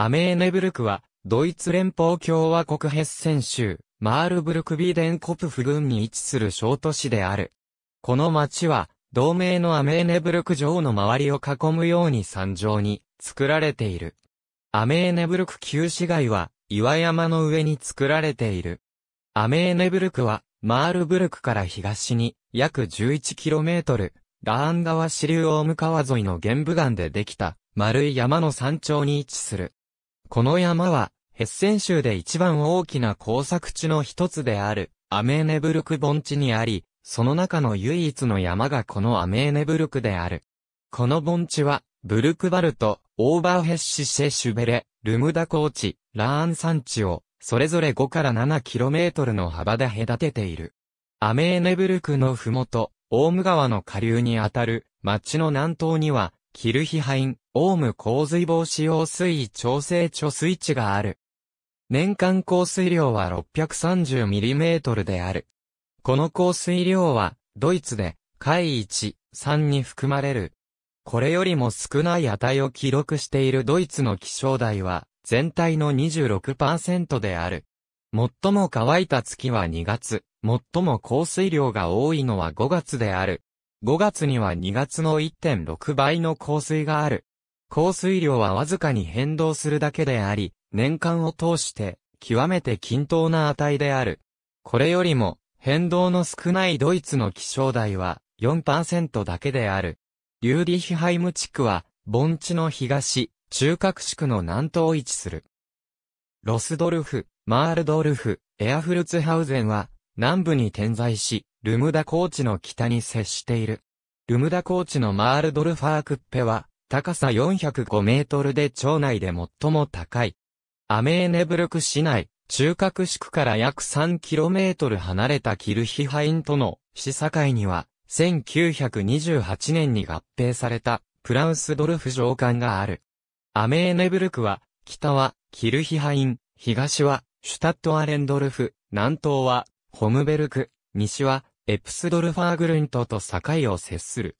アメーネブルクは、ドイツ連邦共和国ヘッセン州、マールブルクビーデンコプフ郡に位置する小都市である。この町は、同盟のアメーネブルク城の周りを囲むように山上に作られている。アメーネブルク旧市街は岩山の上に作られている。アメーネブルクはマールブルクから東に約 11km、ラーン川支流オーム川沿いの玄武岩でできた丸い山の山頂に位置する。この山は、ヘッセン州で一番大きな工作地の一つである、アメーネブルク盆地にあり、その中の唯一の山がこのアメーネブルクである。この盆地は、ブルクバルト、オーバーヘッシシェシュベレ、ルムダ高地、ラーン山地を、それぞれ5から 7km の幅で隔てている。アメーネブルクのふもと、オーム川の下流にあたる、町の南東には、キルヒハイン、オウム洪水防止用水位調整貯水池がある。年間降水量は 630mm である。この降水量は、ドイツで、海1、3に含まれる。これよりも少ない値を記録しているドイツの気象台は、全体の26%である。最も乾いた月は2月、最も降水量が多いのは5月である。5月には2月の1.6倍の降水がある。降水量はわずかに変動するだけであり、年間を通して極めて均等な値である。これよりも変動の少ないドイツの気象台は4%だけである。リューディヒハイム地区は盆地の東、中核地区の南東を位置する。ロスドルフ、マールドルフ、エアフルツハウゼンは南部に点在し、ルムダ高地の北に接している。ルムダ高地のマールドルファークッペは高さ405メートルで町内で最も高い。アメーネブルク市内、中核市区から約3トル離れたキルヒハインとの市境には、1928年に合併されたプラウスドルフ上館がある。アメーネブルクは、北はキルヒハイン、東はシュタットアレンドルフ、南東はホムベルク、西はエプスドルファーグルントと境を接する。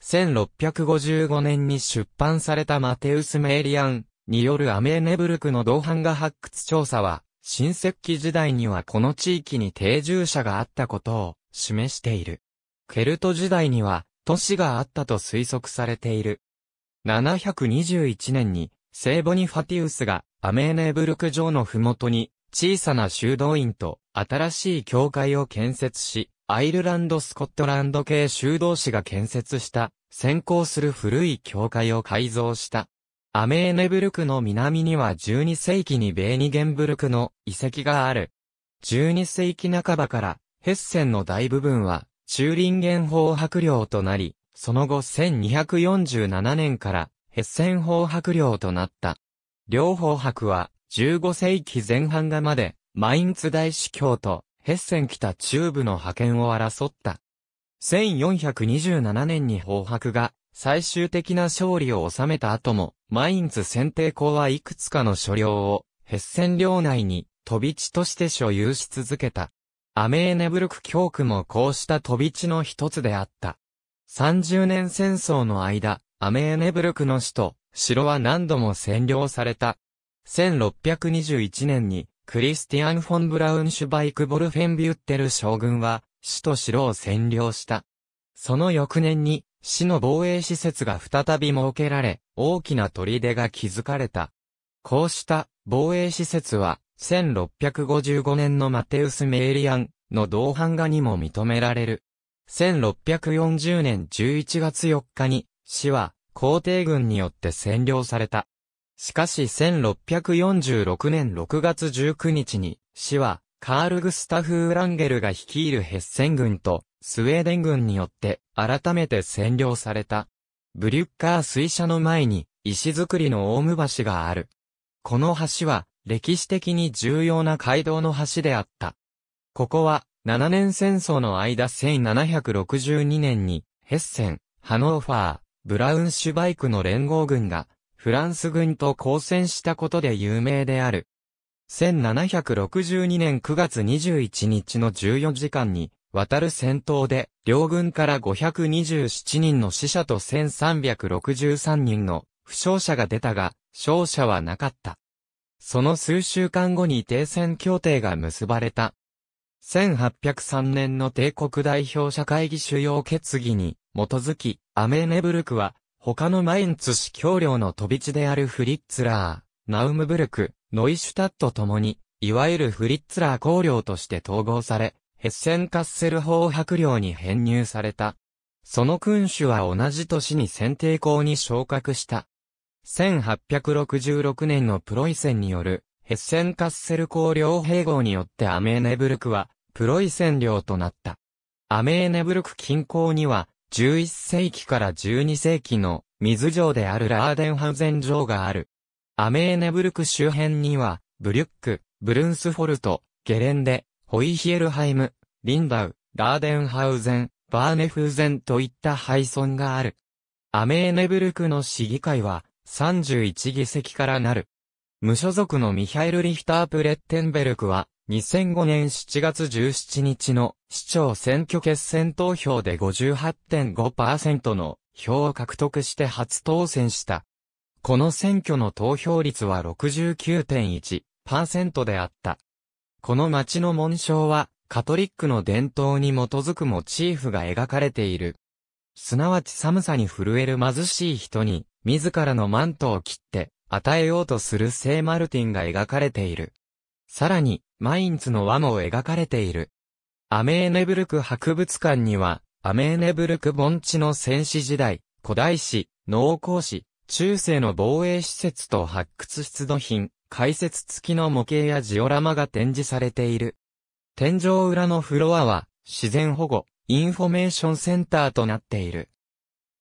1655年に出版されたマテウス・メーリアンによるアメーネブルクの銅版画発掘調査は、新石器時代にはこの地域に定住者があったことを示している。ケルト時代には都市があったと推測されている。721年に聖ボニファティウスがアメーネブルク城の麓に小さな修道院と新しい教会を建設し、アイルランド・スコットランド系修道士が建設した、先行する古い教会を改造した。アメーネブルクの南には12世紀にベーニゲンブルクの遺跡がある。12世紀半ばから、ヘッセンの大部分は、中林ン法白領となり、その後1247年から、ヘッセン法白領となった。両法白は、15世紀前半がまで、マインツ大司教とヘッセン北中部の派遣を争った。1427年に法白が最終的な勝利を収めた後も、マインツ選定校はいくつかの所領をヘッセン領内に飛び地として所有し続けた。アメーネブルク教区もこうした飛び地の一つであった。30年戦争の間、アメーネブルクの首都、城は何度も占領された。1621年にクリスティアン・フォン・ブラウンシュバイク・ボルフェンビュッテル将軍は、死と城を占領した。その翌年に、市の防衛施設が再び設けられ、大きな砦が築かれた。こうした防衛施設は、1655年のマテウス・メーリアンの同伴画にも認められる。1640年11月4日に、市は皇帝軍によって占領された。しかし1646年6月19日に、市は、カール・グスタフ・ウランゲルが率いるヘッセン軍と、スウェーデン軍によって、改めて占領された。ブリュッカー水車の前に、石造りのオウム橋がある。この橋は、歴史的に重要な街道の橋であった。ここは、7年戦争の間1762年に、ヘッセン、ハノーファー、ブラウンシュバイクの連合軍が、フランス軍と交戦したことで有名である。1762年9月21日の14時間に、渡る戦闘で、両軍から527人の死者と1363人の負傷者が出たが、勝者はなかった。その数週間後に停戦協定が結ばれた。1803年の帝国代表者会議主要決議に基づき、アメーネブルクは他のマインツ市橋領の飛び地であるフリッツラー、ナウムブルク、ノイシュタットともに、いわゆるフリッツラー公領として統合され、ヘッセンカッセル法白領に編入された。その君主は同じ年に選定校に昇格した。1866年のプロイセンによる、ヘッセンカッセル公領併合によってアメーネブルクは、プロイセン領となった。アメーネブルク近郊には、11世紀から12世紀の水城であるラーデンハウゼン城がある。アメーネブルク周辺には、ブリュック、ブルンスフォルト、ゲレンデ、ホイヒエルハイム、リンダウ、ラーデンハウゼン、バーネフーゼンといった廃村がある。アメーネブルクの市議会は31議席からなる。無所属のミハエル・リヒター・プレッテンベルクは2005年7月17日の市長選挙決選投票で58.5%の票を獲得して初当選した。この選挙の投票率は69.1%であった。この町の紋章は、カトリックの伝統に基づくモチーフが描かれている。すなわち寒さに震える貧しい人に、自らのマントを切って、与えようとする聖マルティンが描かれている。さらに、マインツの輪も描かれている。アメーネブルク博物館には、アメーネブルク盆地の戦士時代、古代史、農耕史、中世の防衛施設と発掘出土品、解説付きの模型やジオラマが展示されている。天井裏のフロアは、自然保護、インフォメーションセンターとなっている。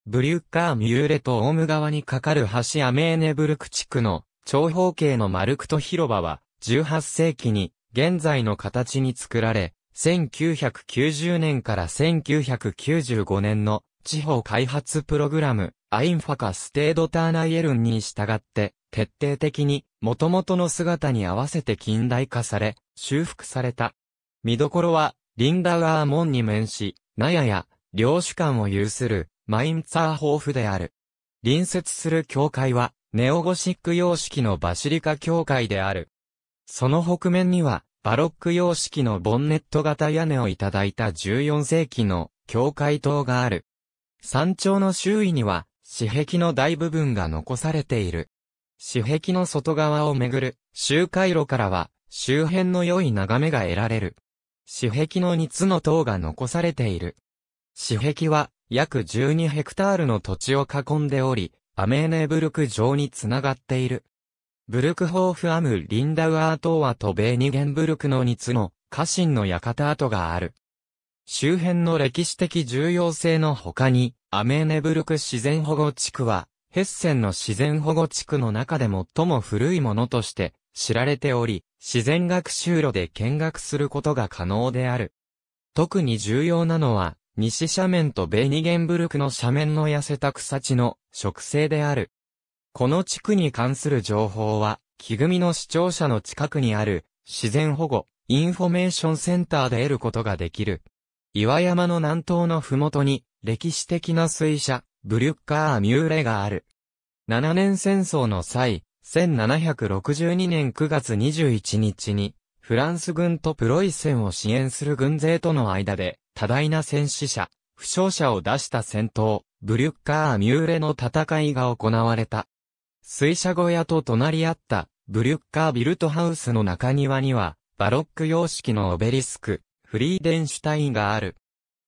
ブリュッカーミューレとオウム川に架かる橋アメーネブルク地区の長方形のマルクト広場は、18世紀に現在の形に作られ、1990年から1995年の地方開発プログラム、アインファカステードターナイエルンに従って、徹底的に元々の姿に合わせて近代化され、修復された。見どころは、リンダアーモンに面し、ナヤや領主館を有するマインツァーホーフである。隣接する教会は、ネオゴシック様式のバシリカ教会である。その北面には、バロック様式のボンネット型屋根をいただいた14世紀の教会塔がある。山頂の周囲には、四壁の大部分が残されている。四壁の外側をめぐる周回路からは、周辺の良い眺めが得られる。四壁の2つの塔が残されている。四壁は、約12ヘクタールの土地を囲んでおり、アメーネブルク城につながっている。ブルクホーフアム・リンダウアー島はとベーニゲンブルクの2つの家臣の館跡がある。周辺の歴史的重要性の他に、アメーネブルク自然保護地区は、ヘッセンの自然保護地区の中で最も古いものとして知られており、自然学習路で見学することが可能である。特に重要なのは、西斜面とベーニゲンブルクの斜面の痩せた草地の植生である。この地区に関する情報は、木組の視聴者の近くにある、自然保護、インフォメーションセンターで得ることができる。岩山の南東の麓に、歴史的な水車、ブリュッカー・ミューレがある。7年戦争の際、1762年9月21日に、フランス軍とプロイセンを支援する軍勢との間で、多大な戦死者、負傷者を出した戦闘、ブリュッカー・ミューレの戦いが行われた。水車小屋と隣り合った、ブリュッカービルトハウスの中庭には、バロック様式のオベリスク、フリーデンシュタインがある。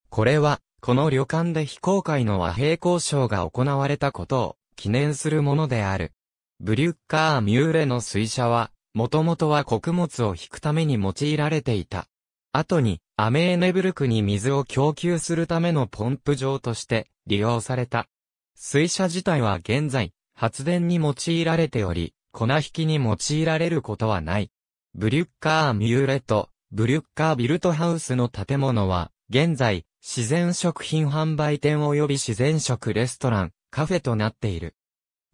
これは、この旅館で非公開の和平交渉が行われたことを記念するものである。ブリュッカーミューレの水車は、もともとは穀物を引くために用いられていた。後に、アメーネブルクに水を供給するためのポンプ場として利用された。水車自体は現在、発電に用いられており、粉引きに用いられることはない。ブリュッカーミューレと、ブリュッカービルトハウスの建物は、現在、自然食品販売店及び自然食レストラン、カフェとなっている。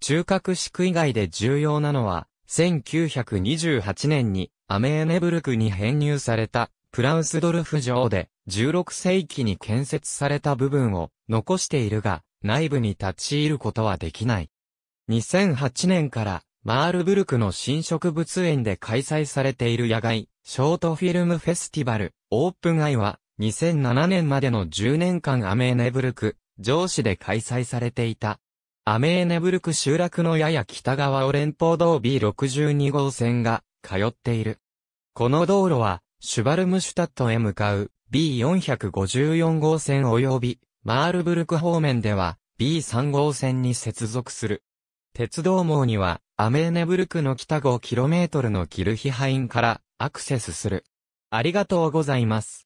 中核地区以外で重要なのは、1928年にアメーネブルクに編入されたプラウスドルフ城で16世紀に建設された部分を残しているが内部に立ち入ることはできない。2008年からマールブルクの新植物園で開催されている野外ショートフィルムフェスティバルオープンアイは2007年までの10年間アメーネブルク上司で開催されていた。アメーネブルク集落のやや北側を連邦道 B62 号線が通っている。この道路はシュバルムシュタットへ向かう B454 号線及びマールブルク方面では B3 号線に接続する。鉄道網には、アメーネブルクの北 5km のキルヒハインからアクセスする。ありがとうございます。